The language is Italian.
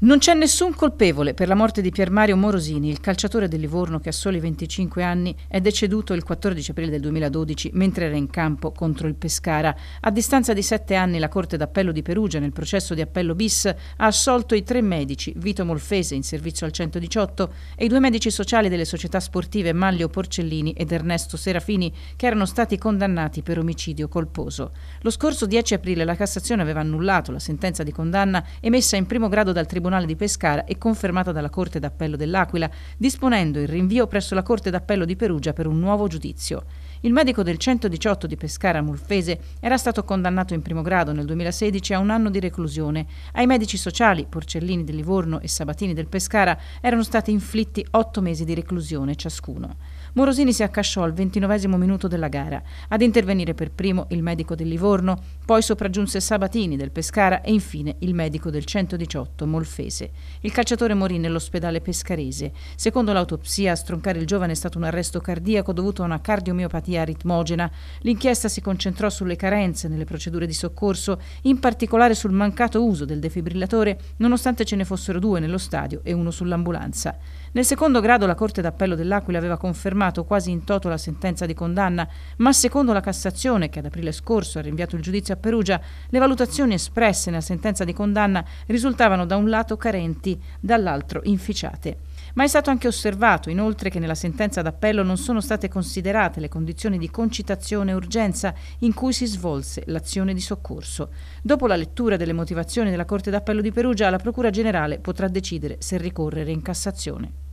Non c'è nessun colpevole per la morte di Pier Mario Morosini, il calciatore del Livorno che a soli 25 anni è deceduto il 14 aprile del 2012 mentre era in campo contro il Pescara. A distanza di sette anni la Corte d'Appello di Perugia nel processo di appello bis ha assolto i tre medici, Vito Molfese in servizio al 118 e i due medici sociali delle società sportive Maglio Porcellini ed Ernesto Serafini che erano stati condannati per omicidio colposo. Lo scorso 10 aprile la Cassazione aveva annullato la sentenza di condanna emessa in primo grado dal Tribunale Tribunale di Pescara e confermata dalla Corte d'Appello dell'Aquila, disponendo il rinvio presso la Corte d'Appello di Perugia per un nuovo giudizio. Il medico del 118 di Pescara Mulfese era stato condannato in primo grado nel 2016 a un anno di reclusione. Ai medici sociali Porcellini del Livorno e Sabatini del Pescara erano stati inflitti otto mesi di reclusione ciascuno. Morosini si accasciò al ventinovesimo minuto della gara. Ad intervenire per primo il medico del Livorno, poi sopraggiunse Sabatini del Pescara e infine il medico del 118 Molfese offese. Il calciatore morì nell'ospedale pescarese. Secondo l'autopsia, a stroncare il giovane è stato un arresto cardiaco dovuto a una cardiomiopatia aritmogena. L'inchiesta si concentrò sulle carenze nelle procedure di soccorso, in particolare sul mancato uso del defibrillatore, nonostante ce ne fossero due nello stadio e uno sull'ambulanza. Nel secondo grado la Corte d'Appello dell'Aquila aveva confermato quasi in toto la sentenza di condanna, ma secondo la Cassazione, che ad aprile scorso ha rinviato il giudizio a Perugia, le valutazioni espresse nella sentenza di condanna risultavano da un lato lato carenti, dall'altro inficiate. Ma è stato anche osservato, inoltre, che nella sentenza d'appello non sono state considerate le condizioni di concitazione e urgenza in cui si svolse l'azione di soccorso. Dopo la lettura delle motivazioni della Corte d'appello di Perugia, la Procura generale potrà decidere se ricorrere in Cassazione.